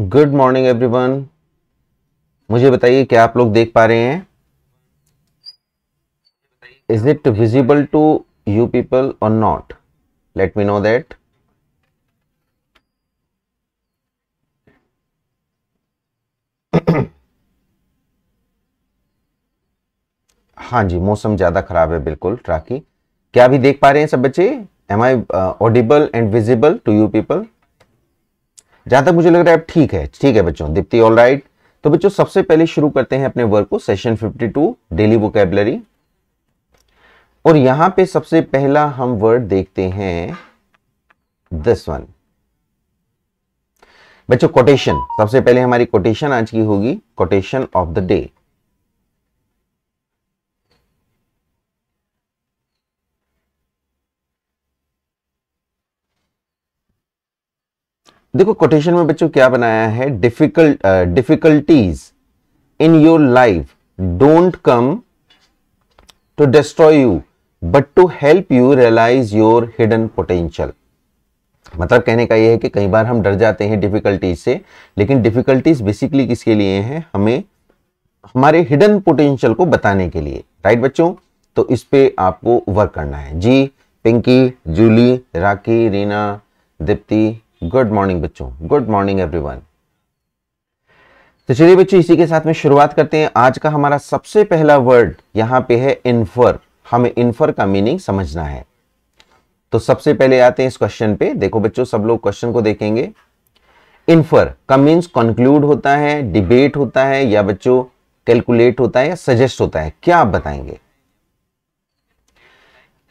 Good morning everyone मुझे बताइए क्या आप लोग देख पा रहे हैं is it visible to you people और not let me know that हाँ जी मौसम ज़्यादा ख़राब है बिल्कुल ट्राकी क्या भी देख पा रहे हैं सब बच्चे am I audible and visible to you people जहां तक मुझे लग रहा है ठीक है ठीक है बच्चों दीप्ति ऑल राइट तो बच्चों सबसे पहले शुरू करते हैं अपने वर्क को सेशन 52 डेली वोकेबलरी और यहां पे सबसे पहला हम वर्ड देखते हैं दिस वन बच्चों कोटेशन सबसे पहले हमारी कोटेशन आज की होगी कोटेशन ऑफ द डे देखो कोटेशन में बच्चों क्या बनाया है difficult difficulties in your life don't come to destroy you but to help you realize your hidden potential मतलब कहने का यह है कि कई बार हम डर जाते हैं डिफिकल्टीज से लेकिन डिफिकल्टीज बेसिकली किसके लिए हैं हमें हमारे हिडन पोटेंशियल को बताने के लिए राइट बच्चों तो इस पे आपको वर्क करना है जी Pinki Julie Rakhi Reena Deepti good morning बच्चों गुड मॉर्निंग एवरीवन तो चलिए बच्चों इसी के साथ में शुरुआत करते हैं आज का हमारा सबसे पहला वर्ड यहां पे है इन्फर हमें इन्फर का मीनिंग समझना है तो सबसे पहले आते हैं इस क्वेश्चन पे देखो बच्चों सब लोग क्वेश्चन को देखेंगे इन्फर का मीन्स कंक्लूड होता है डिबेट होता है या बच्चों कैलकुलेट होता है या सजेस्ट होता है क्या आप बताएंगे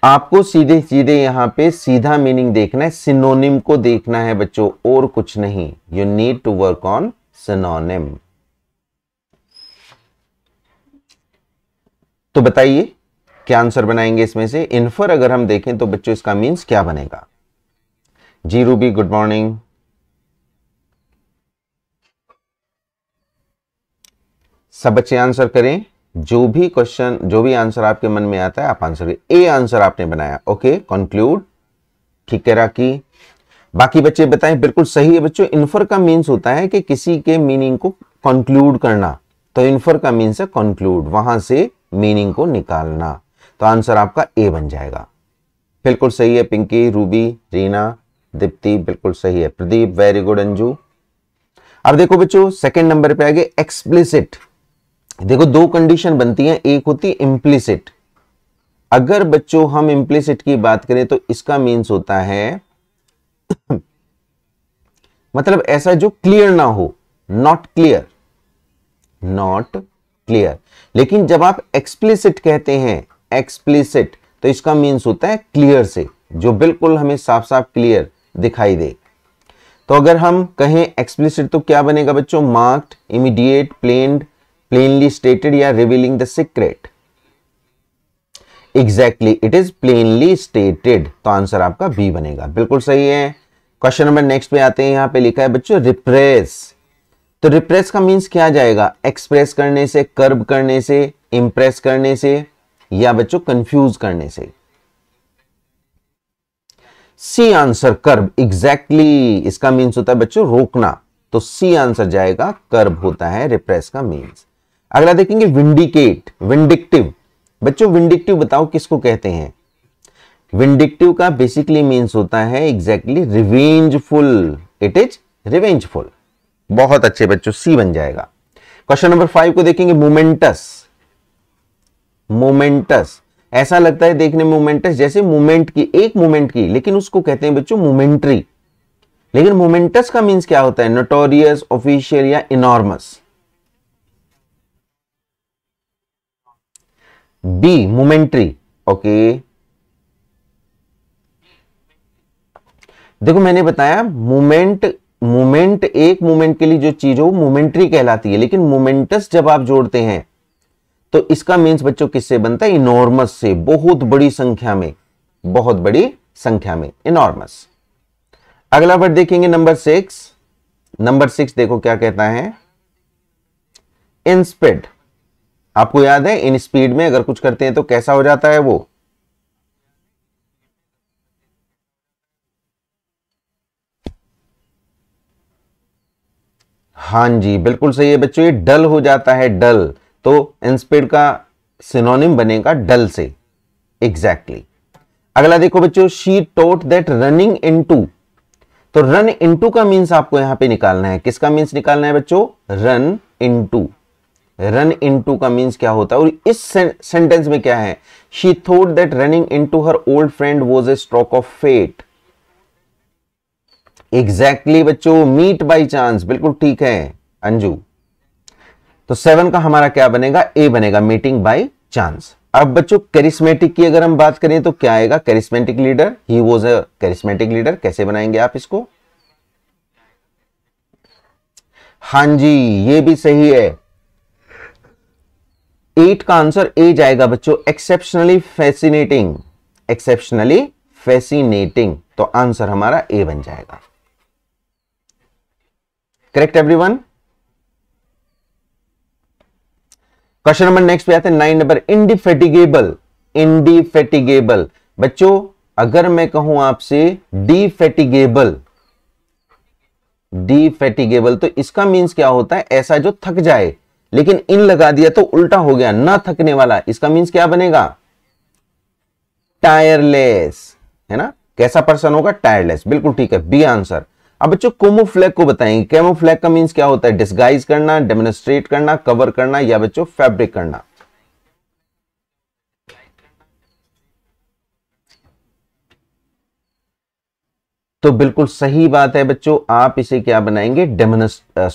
आपको सीधे सीधे यहां पे सीधा मीनिंग देखना है सिनोनिम को देखना है बच्चों और कुछ नहीं you need to work on synonym तो बताइए क्या आंसर बनाएंगे इसमें से इन्फर अगर हम देखें तो बच्चों इसका मीन्स क्या बनेगा जी रूबी गुड मॉर्निंग सब बच्चे आंसर करें जो भी क्वेश्चन जो भी आंसर आपके मन में आता है आप आंसर ए आंसर आपने बनाया ओके कंक्लूड ठीक रहा कि बाकी बच्चे बताएं बिल्कुल सही है बच्चों इन्फर का मीन्स होता है कि किसी के मीनिंग को कंक्लूड करना तो इन्फर का मीन्स है कंक्लूड वहां से मीनिंग को निकालना तो आंसर आपका ए बन जाएगा बिल्कुल सही है पिंकी रूबी रीना दीप्ति बिल्कुल सही है प्रदीप वेरी गुड अंजू अब देखो बच्चों सेकंड नंबर पे आ गए एक्सप्लिसिट देखो दो कंडीशन बनती है एक होती है इम्प्लिसिट अगर बच्चों हम इम्प्लिसिट की बात करें तो इसका मीन्स होता है मतलब ऐसा जो क्लियर ना हो नॉट क्लियर नॉट क्लियर लेकिन जब आप एक्सप्लिसिट कहते हैं एक्सप्लिसिट तो इसका मीन्स होता है क्लियर से जो बिल्कुल हमें साफ साफ क्लियर दिखाई दे तो अगर हम कहें एक्सप्लिसिट तो क्या बनेगा बच्चों marked immediate planned plainly stated या revealing the secret exactly it is plainly stated तो आंसर आपका बी बनेगा बिल्कुल सही है क्वेश्चन नंबर नेक्स्ट पे आते हैं यहां पे लिखा है बच्चों रिप्रेस तो रिप्रेस का मीन्स क्या जाएगा एक्सप्रेस करने से कर्ब करने से इंप्रेस करने से या बच्चों कंफ्यूज करने से सी आंसर कर्ब एग्जैक्टली इसका मीन्स होता है बच्चों रोकना तो सी आंसर जाएगा कर्ब होता है रिप्रेस का मीन्स अगला देखेंगे विंडिकेट विंडिक्टिव बच्चों विंडिक्टिव बताओ किसको कहते हैं विंडिक्टिव का बेसिकली मीन्स होता है exactly revengeful it is revengeful बहुत अच्छे बच्चों सी बन जाएगा क्वेश्चन नंबर फाइव को देखेंगे मोमेंटस मोमेंटस ऐसा लगता है देखने में मोमेंटस जैसे मोमेंट की एक मोमेंट की लेकिन उसको कहते हैं बच्चों मोमेंट्री लेकिन मोमेंटस का मीन्स क्या होता है नोटोरियस ऑफिशियल या enormous B momentary okay okay. देखो मैंने बताया मोमेंट मोमेंट एक मोमेंट के लिए जो चीज हो मोमेंट्री कहलाती है लेकिन मोमेंटस जब आप जोड़ते हैं तो इसका मीन्स बच्चों किससे बनता है इनॉर्मस से बहुत बड़ी संख्या में बहुत बड़ी संख्या में इनॉर्मस अगला वर्ड देखेंगे नंबर सिक्स नंबर सिक्स देखो क्या कहता है इंस्पिड आपको याद है इन स्पीड में अगर कुछ करते हैं तो कैसा हो जाता है वो हां जी बिल्कुल सही है बच्चों ये डल हो जाता है डल तो इन स्पीड का सिनोनिम बनेगा डल से एग्जैक्टली exactly. अगला देखो बच्चों she thought that running into तो रन इन टू का मीन्स आपको यहां पे निकालना है किसका मीन्स निकालना है बच्चों run into run into का मीन्स क्या होता है और इस सेंटेंस में क्या है she thought that running into her old friend was a stroke of fate exactly बच्चों मीट बाई चांस बिल्कुल ठीक है अंजू तो सेवन का हमारा क्या बनेगा ए बनेगा मीटिंग बाई चांस अब बच्चों करिस्मेटिक की अगर हम बात करें तो क्या आएगा charismatic leader he was a charismatic leader कैसे बनाएंगे आप इसको हां जी ये भी सही है एट का आंसर ए जाएगा बच्चों एक्सेप्शनली फैसिनेटिंग एक्सेप्शनली फैसिनेटिंग तो आंसर हमारा ए बन जाएगा correct everyone question number next पे आते हैं नाइन नंबर इंडिफेटिगेबल इंडिफेटिगेबल बच्चों अगर मैं कहूं आपसे डिफेटिगेबल डिफेटिगेबल तो इसका मींस क्या होता है ऐसा जो थक जाए लेकिन इन लगा दिया तो उल्टा हो गया ना थकने वाला इसका मीन्स क्या बनेगा टायरलेस है ना कैसा पर्सन होगा टायरलेस बिल्कुल ठीक है बी आंसर अब बच्चों कोमोफ्लैग को बताएंगे फ्लैग का मीन्स क्या होता है डिस्गाइज करना डेमोनस्ट्रेट करना कवर करना या बच्चों फैब्रिक करना तो बिल्कुल सही बात है बच्चों आप इसे क्या बनाएंगे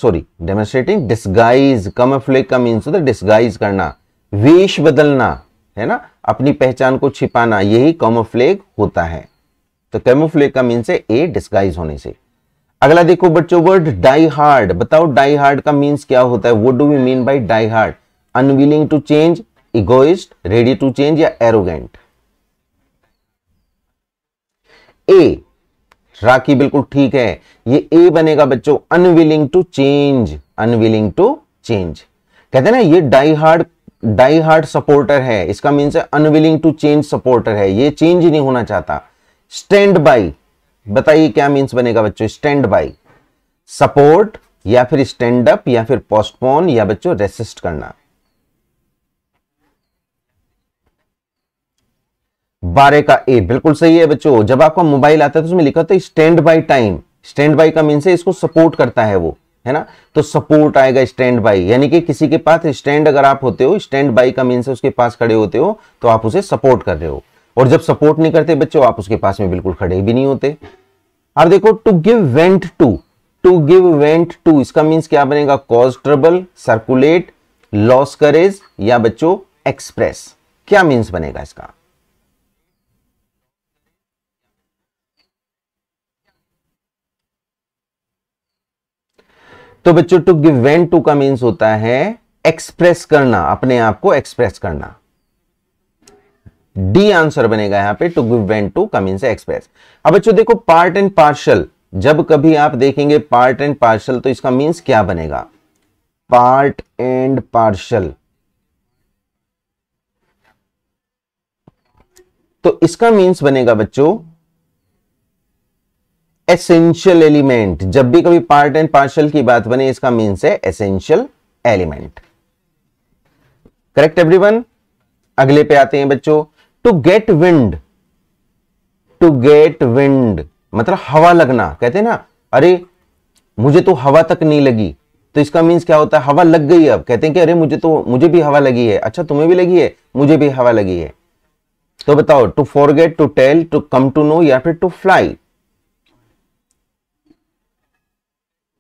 सॉरी डेमोस्ट्रेटिंग डिस्गाइज कम का होता है डिस्गाइज करना वेश बदलना है ना अपनी पहचान को छिपाना यही कॉमोफ्लेग होता है तो कैमोफ्लेग का मीन्स है ए डिस्गाइज होने से अगला देखो बच्चों वर्ड डाई हार्ड बताओ डाई हार्ड का मीन्स क्या होता है what do we mean by die hard unwilling to change egoist ready to change या एरोगेंट ए राखी बिल्कुल ठीक है ये ए बनेगा बच्चों unwilling to change unwilling to change कहते हैं ना ये die hard die hard supporter है इसका मीन्स है अनविलिंग टू चेंज सपोर्टर है ये चेंज नहीं होना चाहता स्टैंड बाई बताइए क्या मीन्स बनेगा बच्चों स्टैंड बाई सपोर्ट या फिर स्टैंड अप या फिर पोस्टपोन या बच्चों रेसिस्ट करना बारह का ए बिल्कुल सही है बच्चों जब आपका मोबाइल आता है तो उसमें लिखा होता है stand by time stand by का मीन इसको सपोर्ट करता है वो है ना तो सपोर्ट आएगा स्टैंड बाई यानी कि किसी के पास स्टैंड अगर आप होते हो स्टैंड बाई का मीन उसके पास खड़े होते हो तो आप उसे सपोर्ट कर रहे हो और जब सपोर्ट नहीं करते बच्चों आप उसके पास में बिल्कुल खड़े भी नहीं होते और देखो to give vent to to give vent to इसका मीन्स क्या बनेगा cause trouble circulate loss courage या बच्चों एक्सप्रेस क्या मीन्स बनेगा इसका तो बच्चों टू गिव वेंट टू का मीन्स होता है एक्सप्रेस करना अपने आप को एक्सप्रेस करना डी आंसर बनेगा यहां पे टू गिव वेंट टू का मीन्स एक्सप्रेस अब बच्चों देखो पार्ट एंड पार्शल जब कभी आप देखेंगे पार्ट एंड पार्शल तो इसका मीन्स क्या बनेगा पार्ट एंड पार्शल तो इसका मीन्स बनेगा बच्चों एसेंशियल एलिमेंट जब भी कभी पार्ट एंड पार्शल की बात बने इसका मीन्स है एसेंशियल एलिमेंट करेक्ट एवरीवन अगले पे आते हैं बच्चों to get wind to get wind मतलब हवा लगना कहते हैं ना अरे मुझे तो हवा तक नहीं लगी तो इसका मीन्स क्या होता है हवा लग गई अब कहते हैं कि अरे मुझे तो मुझे भी हवा लगी है अच्छा तुम्हें भी लगी है मुझे भी हवा लगी है तो बताओ to forget to tell to come to know या फिर टू फ्लाई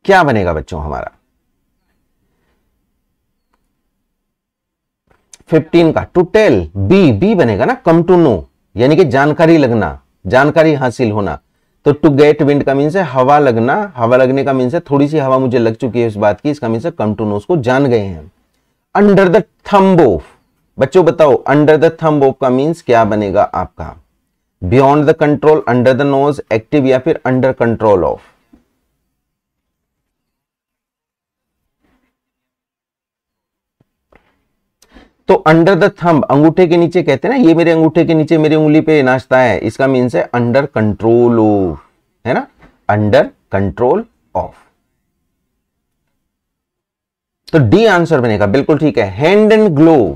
क्या बनेगा बच्चों हमारा 15 का टू टेल बी बी बनेगा ना कम टू नो यानी कि जानकारी लगना जानकारी हासिल होना तो टू गेट विंड का मीन्स है हवा लगना हवा लगने का मीन्स है थोड़ी सी हवा मुझे लग चुकी है इस बात की इसका मीन्स है कम टू नो उसको जान गए हैं अंडर द थम्ब ऑफ बच्चों बताओ अंडर द थम्ब ऑफ का मीन्स क्या बनेगा आपका beyond the control under the nose active या फिर अंडर कंट्रोल ऑफ तो अंडर द थंब अंगूठे के नीचे कहते हैं ना ये मेरे अंगूठे के नीचे मेरी उंगली पे नाचता है इसका मीन्स है अंडर कंट्रोल ऑफ है ना अंडर कंट्रोल ऑफ तो डी आंसर बनेगा बिल्कुल ठीक है हैंड एंड ग्लोव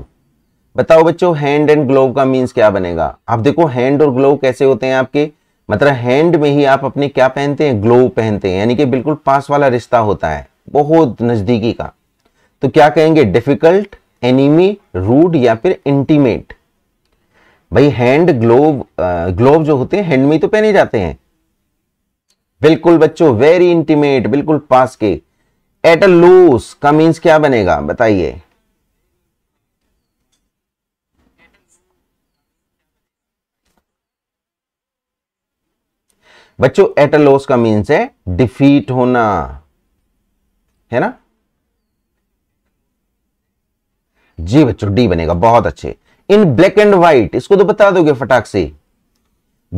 बताओ बच्चों हैंड एंड ग्लोव का मीन्स क्या बनेगा आप देखो हैंड और ग्लोव कैसे होते हैं आपके मतलब हैंड में ही आप अपने क्या पहनते हैं ग्लोव पहनते हैं यानी कि बिल्कुल पास वाला रिश्ता होता है बहुत नजदीकी का तो क्या कहेंगे डिफिकल्ट एनिमी रूड या फिर इंटीमेट भाई हैंड ग्लोव ग्लोव जो होते हैं हैंड में तो पहने जाते हैं बिल्कुल बच्चों वेरी इंटीमेट बिल्कुल पास के एट अ लूस का मीन्स क्या बनेगा बताइए बच्चों एट अ लॉस का मीन्स है डिफीट होना है ना जी बच्चों डी बनेगा बहुत अच्छे इन ब्लैक एंड व्हाइट इसको तो बता दोगे फटाक से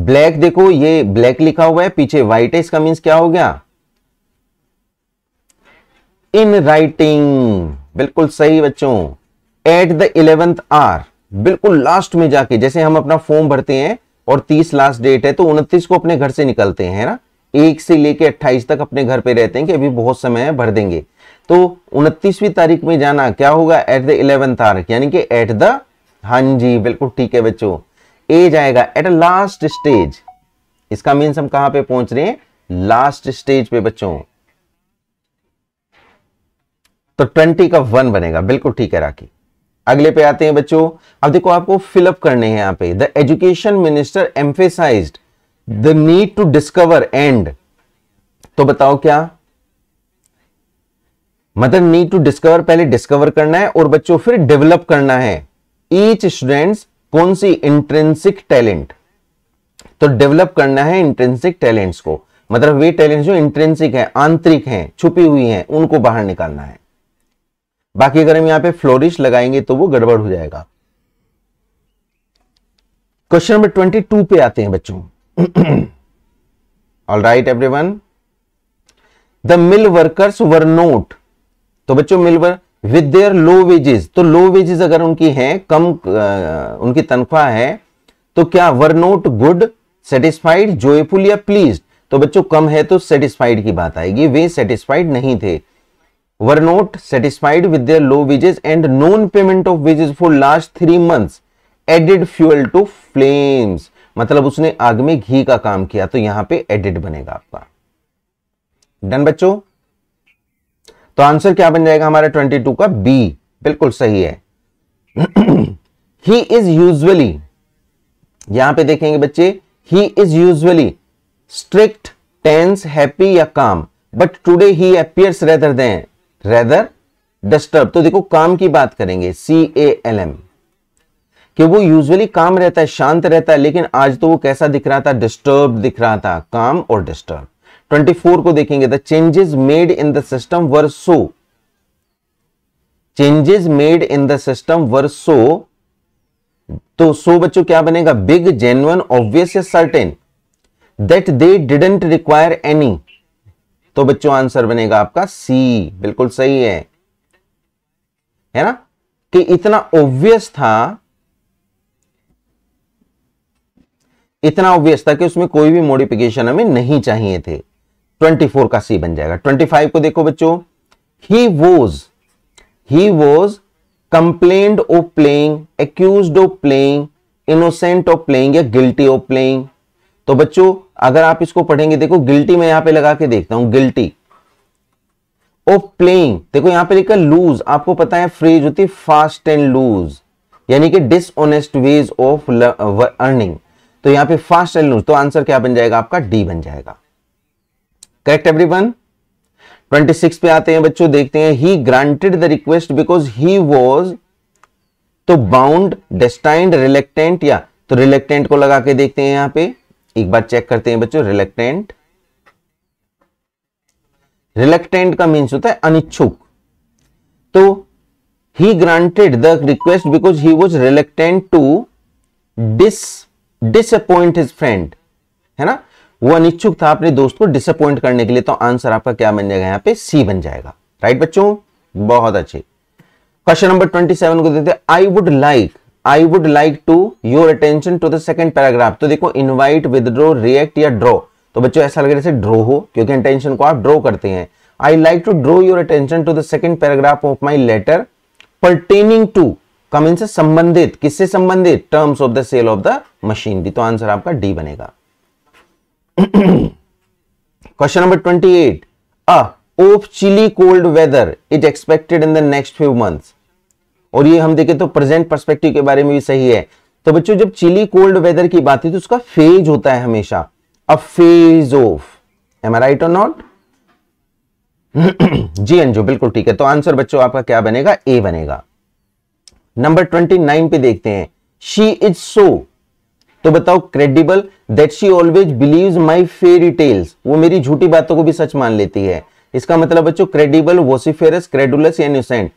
ब्लैक देखो ये ब्लैक लिखा हुआ है पीछे व्हाइट है इसका मीन्स क्या हो गया इन राइटिंग बिल्कुल सही बच्चों एट द इलेवेंथ आर बिल्कुल लास्ट में जाके जैसे हम अपना फॉर्म भरते हैं और 30 लास्ट डेट है तो 29 को अपने घर से निकलते हैं ना एक से लेके 28 तक अपने घर पे रहते हैं कि अभी बहुत समय है भर देंगे तो उनतीसवीं तारीख में जाना क्या होगा एट द इलेवेंथ तारीख यानी कि एट द हाँ जी बिल्कुल ठीक है बच्चों एज आएगा एट अ लास्ट स्टेज इसका मीन्स हम कहां पे पहुंच रहे हैं लास्ट स्टेज पे बच्चों तो ट्वेंटी का वन बनेगा बिल्कुल ठीक है राखी अगले पे आते हैं बच्चों अब देखो आपको फिलअप करने हैं यहां पे the education minister emphasize the need to discover and तो बताओ क्या मतलब नीड टू डिस्कवर पहले डिस्कवर करना है और बच्चों फिर डेवलप करना है ईच स्टूडेंट्स कौन सी इंट्रेंसिक टैलेंट तो डेवलप करना है इंट्रेंसिक टैलेंट्स को मतलब वे टैलेंट्स जो इंट्रेंसिक हैं आंतरिक हैं छुपी हुई हैं उनको बाहर निकालना है बाकी अगर हम यहां पे फ्लोरिश लगाएंगे तो वो गड़बड़ हो जाएगा क्वेश्चन नंबर ट्वेंटी टू पे आते हैं बच्चों all right one the mill workers were not तो बच्चों मिलकर विद देयर लो वेजेस तो लो वेजेस अगर उनकी है कम आ, उनकी तनख्वाह है तो क्या were not good satisfied joyful या प्लीज तो बच्चों कम है तो सेटिस्फाइड की बात आएगी वे सेटिस्फाइड नहीं थे were not satisfied with their low wages and non payment of wages for last three month added fuel to flames मतलब उसने आग में घी का काम किया तो यहां पे एडिट बनेगा आपका डन बच्चों तो आंसर क्या बन जाएगा हमारा 22 का बी बिल्कुल सही है ही इज यूजली यहां पे देखेंगे बच्चे he is usually strict tense happy या calm but today he appears rather than rather disturb तो देखो काम की बात करेंगे सी ए एल एम कि वो यूजली काम रहता है शांत रहता है लेकिन आज तो वो कैसा दिख रहा था डिस्टर्ब दिख रहा था काम और डिस्टर्ब 24 को देखेंगे the changes made in the system were so changes made in the system were so तो सो बच्चों क्या बनेगा बिग जेन्युन ऑब्वियस या certain that they didn't require any तो बच्चों आंसर बनेगा आपका सी बिल्कुल सही है है ना कि इतना ऑब्वियस था इतना ऑब्वियस था कि उसमें कोई भी मॉडिफिकेशन हमें नहीं चाहिए थे ट्वेंटी फोर का सी बन जाएगा ट्वेंटी फाइव को देखो बच्चों he was he was complain of playing accuse of playing innocent of playing या गिल्टी ऑफ प्लेइंग तो बच्चों अगर आप इसको पढ़ेंगे देखो गिल्टी मैं यहां पे लगा के देखता हूं गिल्टी ऑफ प्लेइंग देखो यहां पे लिखा लूज आपको पता है फ्रेज होती है फास्ट एंड लूज यानी कि डिसऑनेस्ट वेज ऑफ अर्निंग तो यहां पे फास्ट एंड लूज तो आंसर क्या बन जाएगा आपका डी बन जाएगा करेक्ट एवरीवन 26 पे आते हैं बच्चों देखते हैं he granted the request because he was तो बाउंड डेस्टाइंड रिलेक्टेंट या तो रिलेक्टेंट को लगा के देखते हैं यहां पे एक बार चेक करते हैं बच्चों रिलेक्टेंट रिलेक्टेंट का मीन्स होता है अनिच्छुक तो he granted the request because he was reluctant to dis disappoint his friend है ना वो अनिच्छुक था अपने दोस्त को डिसअपॉइंट करने के लिए तो आंसर आपका क्या बन जाएगा यहाँ पे सी बन जाएगा राइट बच्चों बहुत अच्छे क्वेश्चन नंबर ट्वेंटी सेवन को देते I would like I would like to your attention to the second paragraph तो देखो विद विदड्रो रिएक्ट या ड्रॉ तो बच्चों ऐसा लग रहा है ड्रो हो क्योंकि अटेंशन को आप ड्रॉ करते हैं I like to draw your attention to the second paragraph of my letter pertaining to come इनसे संबंधित किससे संबंधित terms of the sale of the machinery तो आंसर आपका डी बनेगा Question number 28. A of chilly cold weather is expected in the next few months. और ये हम देखें तो प्रेजेंट परस्पेक्टिव के बारे में भी सही है तो बच्चों जब चिली कोल्ड वेदर की बात है तो उसका फेज होता है हमेशा a phase of am I right और नॉट जी अंजू बिल्कुल ठीक है तो आंसर बच्चों आपका क्या बनेगा ए बनेगा नंबर ट्वेंटी नाइन पे देखते हैं शी इज सो तो बताओ credible that she always believe my fairy tales वो मेरी झूठी बातों को भी सच मान लेती है इसका मतलब बच्चों क्रेडिबल वोसिफेरस क्रेडुलस या न्यूसेंट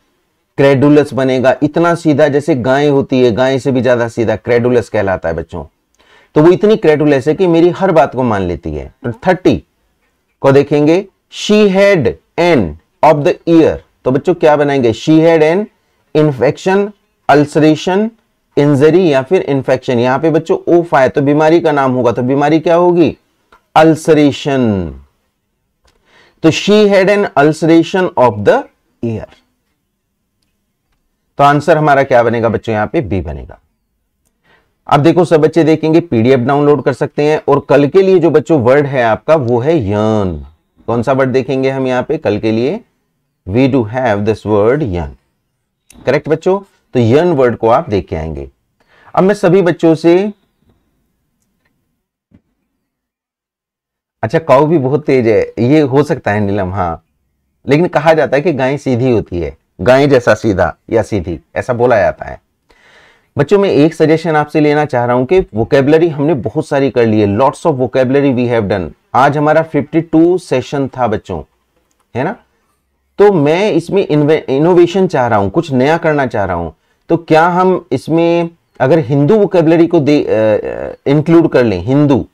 क्रेडुलस बनेगा इतना सीधा जैसे गाय होती है गाय से भी ज्यादा सीधा क्रेडुलस कहलाता है बच्चों तो वो इतनी क्रेडुलस है कि मेरी हर बात को मान लेती है थर्टी तो को देखेंगे she had an of the ear तो बच्चों क्या बनाएंगे she had an infection ulceration injury या फिर इंफेक्शन यहां पे बच्चों ओफ आया तो बीमारी का नाम होगा तो बीमारी क्या होगी अल्सरेशन तो she had an ulceration of the ear तो आंसर हमारा क्या बनेगा बच्चों यहां पे बी बनेगा अब देखो सब बच्चे देखेंगे पीडीएफ डाउनलोड कर सकते हैं और कल के लिए जो बच्चों वर्ड है आपका वो है यन कौन सा वर्ड देखेंगे हम यहां पे कल के लिए we do have this word यन करेक्ट बच्चों तो यन वर्ड को आप देख के आएंगे अब मैं सभी बच्चों से अच्छा काउ भी बहुत तेज है ये हो सकता है नीलम हाँ लेकिन कहा जाता है कि गाय सीधी होती है गाय जैसा सीधा या सीधी ऐसा बोला जाता है बच्चों मैं एक सजेशन आपसे लेना चाह रहा हूं कि वोकेबलरी हमने बहुत सारी कर ली है lots of vocabulary we have done आज हमारा 52 सेशन था बच्चों है ना तो मैं इसमें इनोवेशन चाह रहा हूं कुछ नया करना चाह रहा हूं तो क्या हम इसमें अगर हिंदू वोकेबलरी को दे इंक्लूड कर लें हिंदू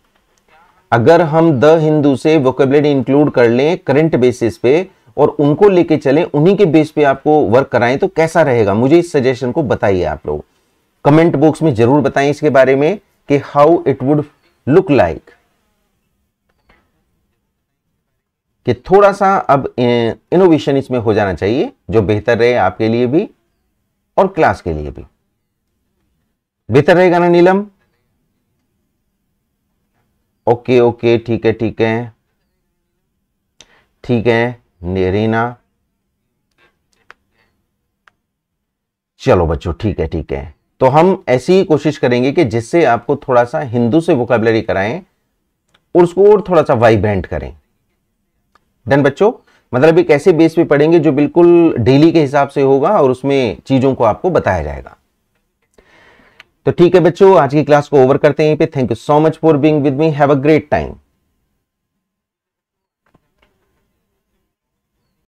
अगर हम द हिंदू से वोकेबलरी इंक्लूड कर लें करंट बेसिस पे और उनको लेके चलें उन्हीं के बेस पे आपको वर्क कराएं तो कैसा रहेगा मुझे इस सजेशन को बताइए आप लोग कमेंट बॉक्स में जरूर बताएं इसके बारे में कि how it would look like कि थोड़ा सा अब इनोवेशन इसमें हो जाना चाहिए जो बेहतर रहे आपके लिए भी और क्लास के लिए भी बेहतर रहेगा ना नीलम ओके ओके ठीक है ठीक है ठीक है नेरीना चलो बच्चों ठीक है ठीक है तो हम ऐसी ही कोशिश करेंगे कि जिससे आपको थोड़ा सा हिंदू से वोकेबलरी कराएं और उसको और थोड़ा सा वाइब्रेंट करें डन बच्चों मतलब एक ऐसे बेस पे पढ़ेंगे जो बिल्कुल डेली के हिसाब से होगा और उसमें चीज़ों को आपको बताया जाएगा तो ठीक है बच्चों आज की क्लास को ओवर करते हैं यहीं पे thank you so much for being with me have a great time